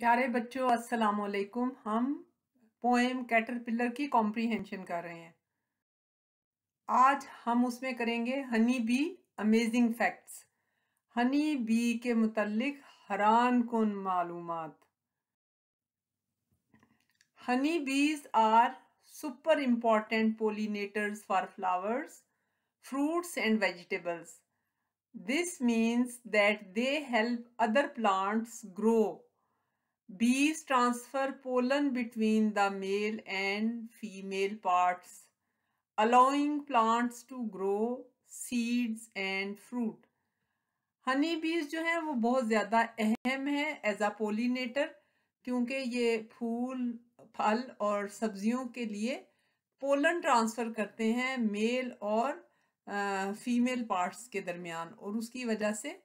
प्यारे बच्चों अस्सलाम वालेकुम हम पोएम कैटरपिलर की कॉम्प्रीहेंशन कर रहे हैं आज हम उसमें करेंगे honey bee amazing facts honey bee के मुतलिक हैरान कन मालूम honey bees are super important pollinators for flowers fruits and vegetables this means that they help other plants grow bees transfer pollen between the male and female parts allowing plants to grow seeds and fruit honey bees जो है वो बहुत ज़्यादा अहम है as a pollinator क्योंकि ये फूल फल और सब्जियों के लिए पोलन ट्रांसफ़र करते हैं मेल और फीमेल पार्ट्स के दरमियान और उसकी वजह से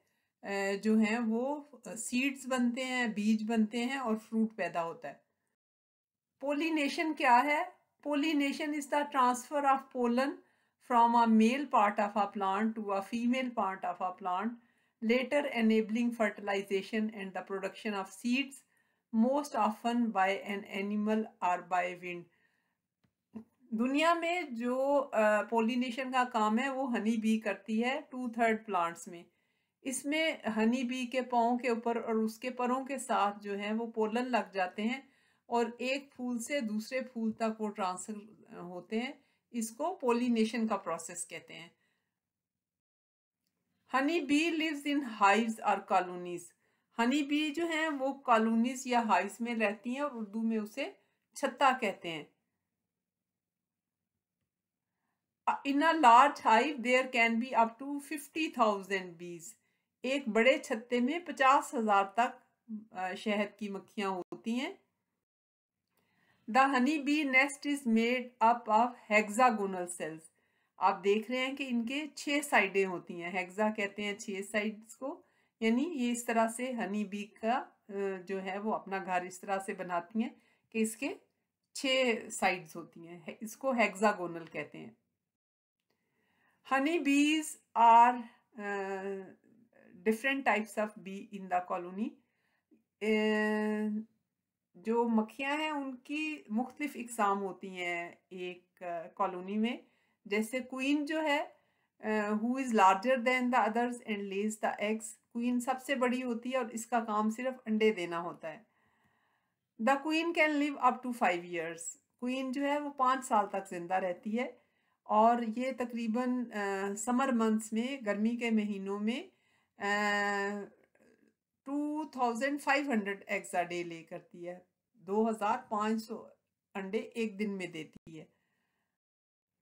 जो हैं वो सीड्स बनते हैं बीज बनते हैं और फ्रूट पैदा होता है पोलिनेशन क्या है pollination is the transfer of pollen from a male part of a plant to a female part of a plant later enabling fertilisation and the production of seeds most often by an animal or by wind दुनिया में जो pollination का काम है वो हनी भी करती है टू थर्ड प्लांट्स में इसमें हनी बी के पाओ के ऊपर और उसके परों के साथ जो है वो पोलन लग जाते हैं और एक फूल से दूसरे फूल तक वो ट्रांसफर होते हैं इसको पोलिनेशन का प्रोसेस कहते हैं honey bee lives in hives और कॉलोनीज हनी बी जो है वो कॉलोनीज या हाइव्स में रहती हैं और उर्दू में उसे छत्ता कहते हैं a large hive there can be up to fifty thousand bees एक बड़े छत्ते में पचास हजार तक शहद की मक्खियां होती हैं the honey bee nest is made up of hexagonal cells आप देख रहे हैं कि इनके छह साइडें होती हैं हेक्सा कहते हैं छह साइड्स को यानी ये इस तरह से हनी बी का जो है वो अपना घर इस तरह से बनाती हैं कि इसके छह साइड्स होती हैं इसको हेक्सागोनल कहते हैं honey bees are different types of bee in the colony जो मक्खियाँ हैं उनकी मुख्तलिफ इकसाम होती हैं एक कॉलोनी में जैसे क्वीन जो है who is larger than the others and lays the eggs queen सबसे बड़ी होती है और इसका काम सिर्फ अंडे देना होता है the queen can live up to five years queen जो है वो पाँच साल तक ज़िंदा रहती है और ये तकरीबन समर मंथ्स में गर्मी के महीनों में two thousand five hundred eggs a day lay करती है दो हज़ार पाँच सौ अंडे एक दिन में देती है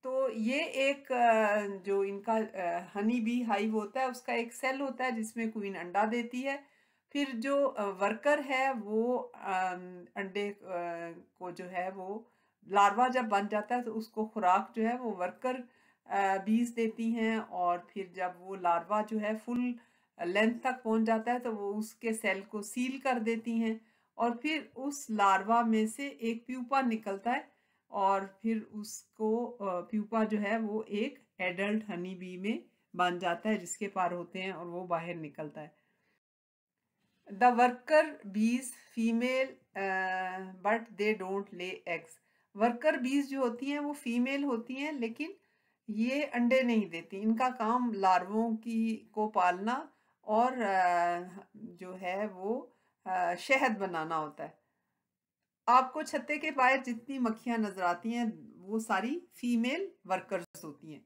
तो ये एक जो इनका हनी बी हाइव होता है उसका एक सेल होता है जिसमें क्वीन अंडा देती है फिर जो वर्कर है वो अंडे को जो है वो लार्वा जब बन जाता है तो उसको खुराक जो है वो वर्कर बीज देती हैं और फिर जब वो लार्वा जो है फुल लेंथ तक पहुंच जाता है तो वो उसके सेल को सील कर देती हैं और फिर उस लार्वा में से एक प्यूपा निकलता है और फिर उसको प्यूपा जो है वो एक एडल्ट हनी बी में बन जाता है जिसके पार होते हैं और वो बाहर निकलता है the worker bees female but they don't lay eggs worker bees जो होती हैं वो फीमेल होती हैं लेकिन ये अंडे नहीं देती इनका काम लार्वों की को पालना और जो है वो शहद बनाना होता है आपको छत्ते के बाहर जितनी मक्खियां नज़र आती हैं वो सारी फीमेल वर्कर्स होती हैं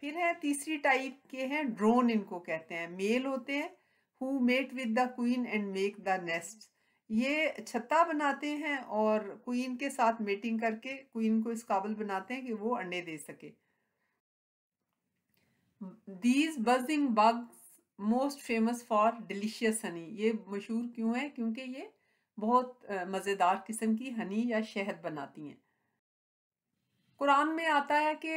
फिर है तीसरी टाइप के हैं ड्रोन इनको कहते हैं मेल होते हैं who mate with the queen and make the nest ये छत्ता बनाते हैं और क्वीन के साथ मेटिंग करके क्वीन को इस काबिल बनाते हैं कि वो अंडे दे सके these buzzing bugs most famous for delicious honey ये मशहूर क्यों है क्योंकि ये बहुत मज़ेदार किस्म की हनी या शहद बनाती हैं कुरान में आता है कि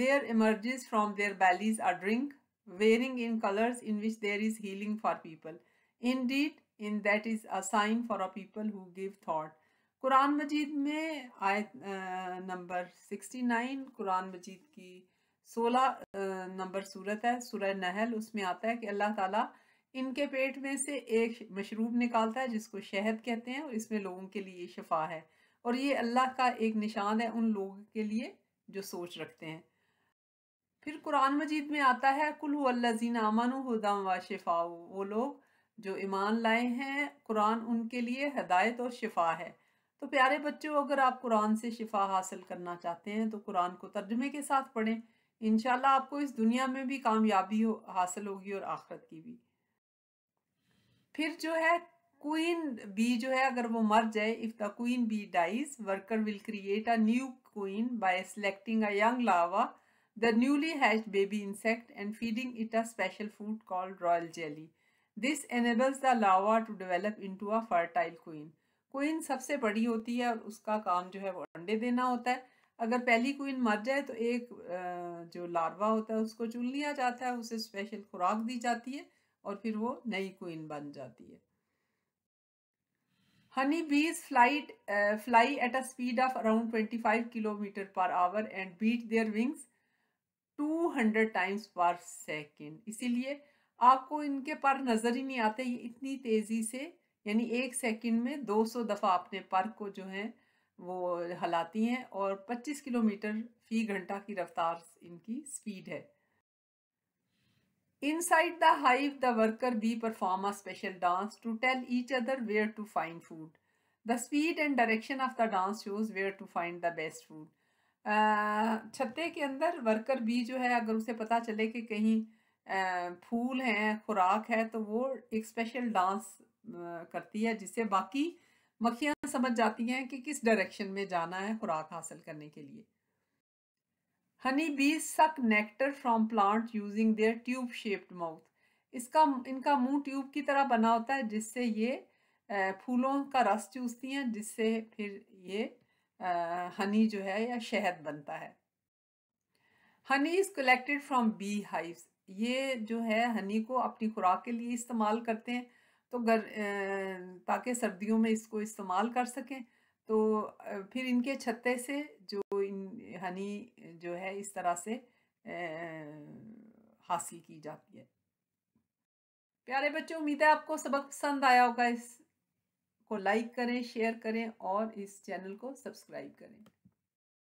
there emerges from their bellies are drink varying in colours in which there is healing for people indeed in that is a sign for a people who give thought Quran Majeed में आयत number sixty nine Quran Majeed की सोलह number सूरत है सूरह नहल उसमें आता है कि अल्लाह ताला इनके पेट में से एक मशरूब निकालता है जिसको शहद कहते हैं और इसमें लोगों के लिए शफा है और ये अल्लाह का एक निशान है उन लोगों के लिए जो सोच रखते हैं फिर कुरान मजीद में आता है कुल्हु अल्लाजीन अमन हदम व शिफा वो लोग जो ईमान लाए हैं कुरान उनके लिए हदायत और शिफा है तो प्यारे बच्चों अगर आप कुरान से शिफा हासिल करना चाहते हैं तो कुरान को तर्जमे के साथ पढ़ें इन आपको इस दुनिया में भी कामयाबी हो, हासिल होगी और आखरत की भी फिर जो है क्वीन बी जो है अगर वो मर जाए if the queen bee dies worker will create a new queen by selecting a young larva the newly hatch baby insect and feeding it a special food called royal jelly this enables the larva to develop into a fertile queen queen सबसे बड़ी होती है और उसका काम जो है वो अंडे देना होता है अगर पहली क्वीन मर जाए तो एक जो लार्वा होता है उसको चुन लिया जाता है उसे स्पेशल खुराक दी जाती है और फिर वो नई क्वीन बन जाती है honey bees flight fly at a speed of around 25 kilometre per hour and beat their wings 200 times per second इसीलिए आपको इनके पर नज़र ही नहीं आते ये इतनी तेज़ी से यानी एक सेकेंड में 200 दफ़ा अपने पर को जो है वो हलाती हैं और 25 किलोमीटर फी घंटा की रफ्तार इनकी स्पीड है inside the hive the worker bee perform a special dance to tell each other where to find food the speed and direction of the dance shows where to find the best food छत्ते के अंदर worker bee जो है अगर उसे पता चले कि कहीं फूल है खुराक है तो वो एक स्पेशल डांस करती है जिससे बाकी मक्खियाँ समझ जाती हैं कि किस डायरेक्शन में जाना है खुराक हासिल करने के लिए honey bee suck nectar from plant using their tube shaped mouth इसका इनका मुंह ट्यूब की तरह बना होता है जिससे ये फूलों का रस चूसती हैं जिससे फिर ये हनी जो है या शहद बनता है honey is collected from bee hives ये जो है हनी को अपनी खुराक के लिए इस्तेमाल करते हैं तो गर ताकि सर्दियों में इसको इस्तेमाल कर सकें तो फिर इनके छत्ते से जो इन हनी जो है इस तरह से हासिल की जाती है प्यारे बच्चों उम्मीद है आपको सबक पसंद आया होगा इस को लाइक करें शेयर करें और इस चैनल को सब्सक्राइब करें